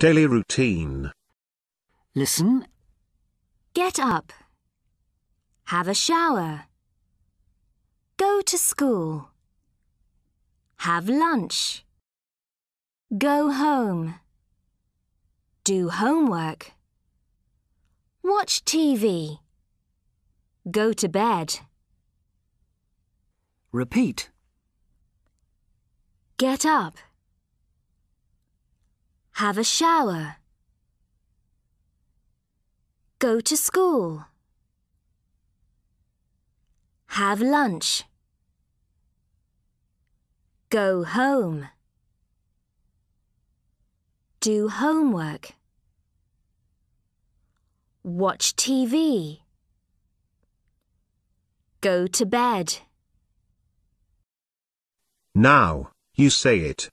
Daily routine. Listen. Get up. Have a shower. Go to school. Have lunch. Go home. Do homework. Watch TV. Go to bed. Repeat. Get up. Have a shower. Go to school. Have lunch. Go home. Do homework. Watch TV. Go to bed. Now, you say it.